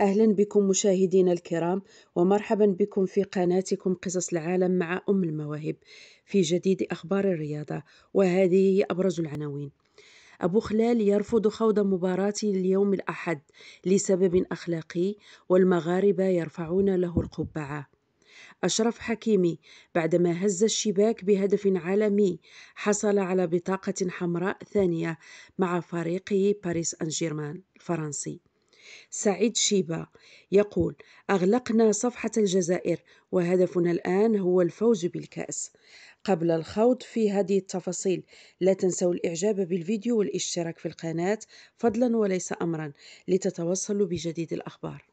أهلا بكم مشاهدينا الكرام ومرحبا بكم في قناتكم قصص العالم مع أم المواهب في جديد أخبار الرياضة وهذه هي أبرز العناوين أبو خلال يرفض خوض مباراة اليوم الأحد لسبب أخلاقي والمغاربة يرفعون له القبعة أشرف حكيمي بعدما هز الشباك بهدف عالمي حصل على بطاقة حمراء ثانية مع فريقه باريس أن جيرمان الفرنسي سعيد شيبا يقول أغلقنا صفحة الجزائر وهدفنا الآن هو الفوز بالكأس قبل الخوض في هذه التفاصيل لا تنسوا الإعجاب بالفيديو والاشتراك في القناة فضلا وليس أمرا لتتوصلوا بجديد الأخبار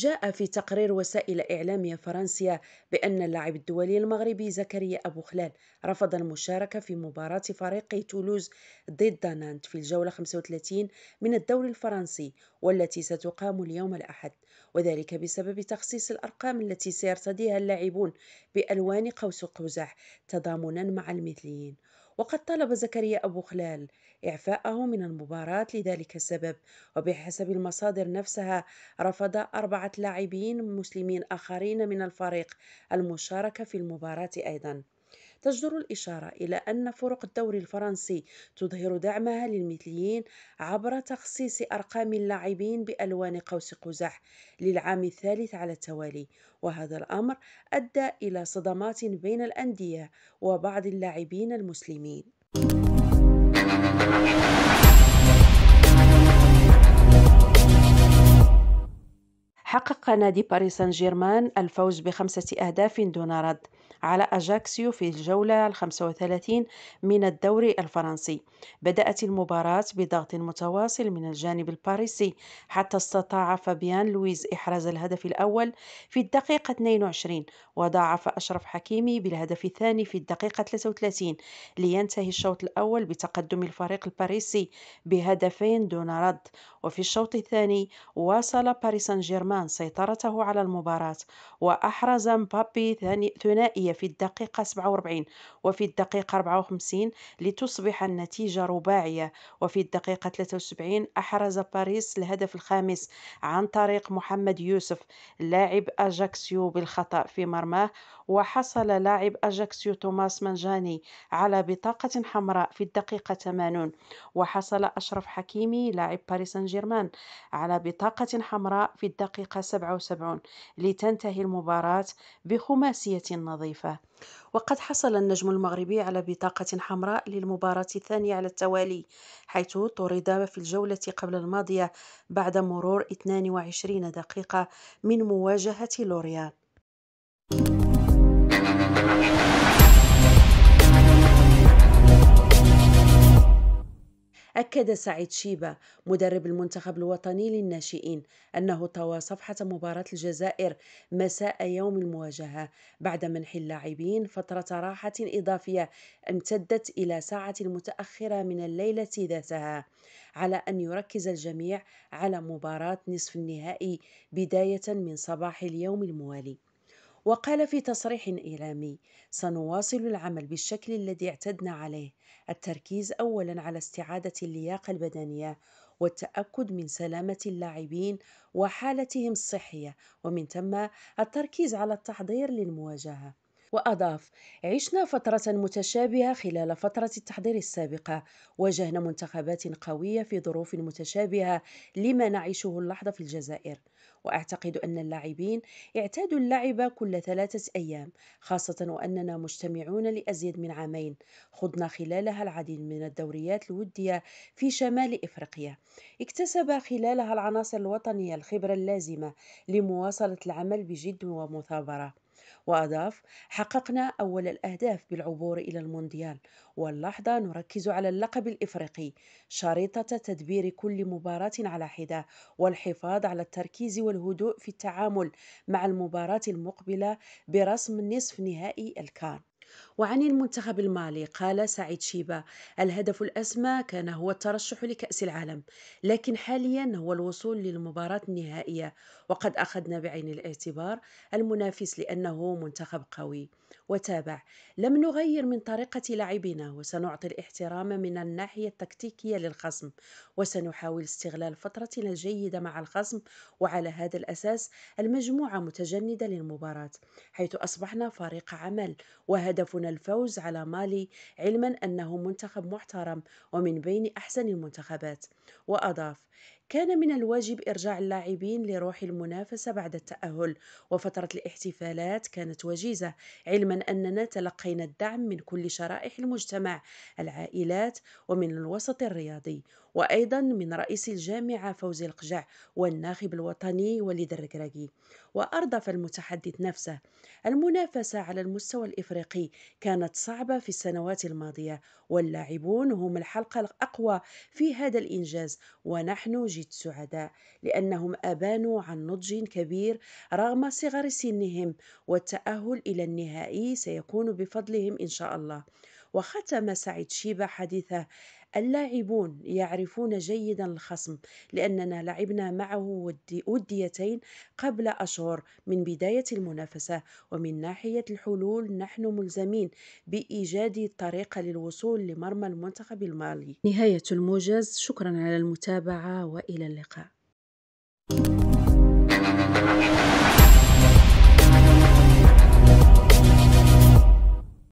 جاء في تقرير وسائل إعلامية فرنسية بأن اللاعب الدولي المغربي زكريا أبو خلال رفض المشاركة في مباراة فريق تولوز ضد نانت في الجولة 35 من الدوري الفرنسي والتي ستقام اليوم الأحد وذلك بسبب تخصيص الأرقام التي سيرتديها اللاعبون بألوان قوس قزح تضامنا مع المثليين وقد طلب زكريا أبو خلال إعفاءه من المباراة لذلك السبب وبحسب المصادر نفسها رفض أربعة لاعبين مسلمين آخرين من الفريق المشاركة في المباراة أيضا تجدر الإشارة إلى أن فرق الدوري الفرنسي تظهر دعمها للمثليين عبر تخصيص أرقام اللاعبين بألوان قوس قزح للعام الثالث على التوالي وهذا الأمر أدى إلى صدمات بين الأندية وبعض اللاعبين المسلمين حقق نادي باريس سان جيرمان الفوز بخمسة أهداف دون رد على أجاكسيو في الجولة الخمسة وثلاثين من الدوري الفرنسي بدأت المباراة بضغط متواصل من الجانب الباريسي حتى استطاع فابيان لويز إحراز الهدف الأول في الدقيقة 22 وضاعف أشرف حكيمي بالهدف الثاني في الدقيقة 33 لينتهي الشوط الأول بتقدم الفريق الباريسي بهدفين دون رد وفي الشوط الثاني واصل باريس سان جيرمان سيطرته على المباراة وأحرز مبابي ثنائية في الدقيقة 47 وفي الدقيقة 54 لتصبح النتيجة رباعية وفي الدقيقة 73 أحرز باريس الهدف الخامس عن طريق محمد يوسف لاعب أجاكسيو بالخطأ في مرماه وحصل لاعب أجاكسيو توماس منجاني على بطاقة حمراء في الدقيقة 80 وحصل أشرف حكيمي لاعب باريس سان جيرمان على بطاقة حمراء في الدقيقة 77 لتنتهي المباراة بخماسية نظيفة الفاه وقد حصل النجم المغربي على بطاقة حمراء للمباراة الثانية على التوالي حيث طرد في الجولة قبل الماضية بعد مرور 22 دقيقة من مواجهة لوريا أكد سعيد شيبة مدرب المنتخب الوطني للناشئين أنه طوى صفحة مباراة الجزائر مساء يوم المواجهة بعد منح اللاعبين فترة راحة إضافية امتدت إلى ساعة متأخرة من الليلة ذاتها على أن يركز الجميع على مباراة نصف النهائي بداية من صباح اليوم الموالي وقال في تصريح إعلامي: "سنواصل العمل بالشكل الذي اعتدنا عليه، التركيز أولاً على استعادة اللياقة البدنية، والتأكد من سلامة اللاعبين وحالتهم الصحية، ومن ثم التركيز على التحضير للمواجهة" وأضاف: "عشنا فترة متشابهة خلال فترة التحضير السابقة، واجهنا منتخبات قوية في ظروف متشابهة لما نعيشه اللحظة في الجزائر، وأعتقد أن اللاعبين اعتادوا اللعب كل ثلاثة أيام، خاصة وأننا مجتمعون لأزيد من عامين، خضنا خلالها العديد من الدوريات الودية في شمال إفريقيا، اكتسب خلالها العناصر الوطنية الخبرة اللازمة لمواصلة العمل بجد ومثابرة". وأضاف حققنا أول الأهداف بالعبور إلى المونديال واللحظة نركز على اللقب الإفريقي شريطة تدبير كل مباراة على حدة والحفاظ على التركيز والهدوء في التعامل مع المباراة المقبلة برسم نصف نهائي الكان وعن المنتخب المالي قال سعيد شيبا الهدف الأسمى كان هو الترشح لكأس العالم لكن حاليا هو الوصول للمباراة النهائية وقد أخذنا بعين الاعتبار المنافس لأنه منتخب قوي وتابع لم نغير من طريقة لعبنا وسنعطي الاحترام من الناحية التكتيكية للخصم وسنحاول استغلال فترتنا الجيدة مع الخصم وعلى هذا الأساس المجموعة متجندة للمباراة حيث أصبحنا فريق عمل وهدف هدفنا الفوز على مالي علما أنه منتخب محترم ومن بين أحسن المنتخبات وأضاف كان من الواجب إرجاع اللاعبين لروح المنافسة بعد التأهل وفترة الاحتفالات كانت وجيزة علما أننا تلقينا الدعم من كل شرائح المجتمع العائلات ومن الوسط الرياضي وأيضا من رئيس الجامعة فوزي القجع والناخب الوطني وليد الركراكي وأردف المتحدث نفسه المنافسة على المستوى الإفريقي كانت صعبة في السنوات الماضية واللاعبون هم الحلقة الأقوى في هذا الإنجاز ونحن جي نتيجة سعداء لأنهم أبانوا عن نضج كبير رغم صغر سنهم والتأهل إلى النهائي سيكون بفضلهم إن شاء الله وختم سعيد شيبة حديثه اللاعبون يعرفون جيدا الخصم لأننا لعبنا معه وديتين قبل أشهر من بداية المنافسة ومن ناحية الحلول نحن ملزمين بإيجاد طريقة للوصول لمرمى المنتخب المالي نهاية الموجز شكرا على المتابعة وإلى اللقاء